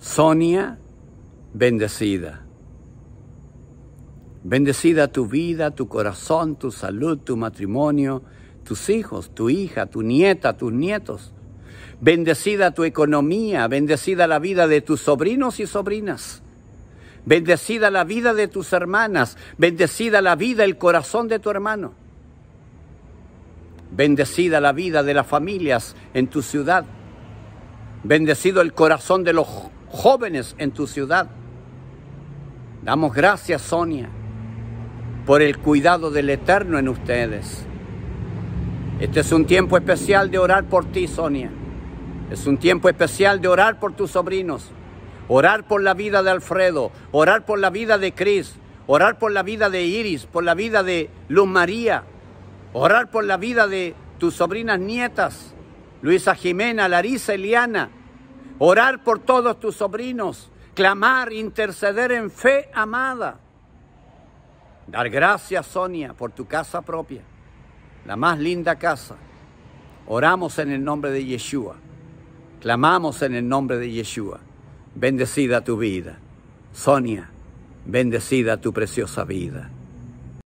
Sonia, bendecida. Bendecida tu vida, tu corazón, tu salud, tu matrimonio, tus hijos, tu hija, tu nieta, tus nietos. Bendecida tu economía, bendecida la vida de tus sobrinos y sobrinas. Bendecida la vida de tus hermanas, bendecida la vida, el corazón de tu hermano. Bendecida la vida de las familias en tu ciudad. Bendecido el corazón de los jóvenes en tu ciudad. Damos gracias, Sonia, por el cuidado del Eterno en ustedes. Este es un tiempo especial de orar por ti, Sonia. Es un tiempo especial de orar por tus sobrinos, orar por la vida de Alfredo, orar por la vida de Cris, orar por la vida de Iris, por la vida de Luz María, orar por la vida de tus sobrinas nietas, Luisa Jimena, Larisa, Eliana, orar por todos tus sobrinos, clamar, interceder en fe amada. Dar gracias, Sonia, por tu casa propia, la más linda casa. Oramos en el nombre de Yeshua. Clamamos en el nombre de Yeshua. Bendecida tu vida. Sonia, bendecida tu preciosa vida.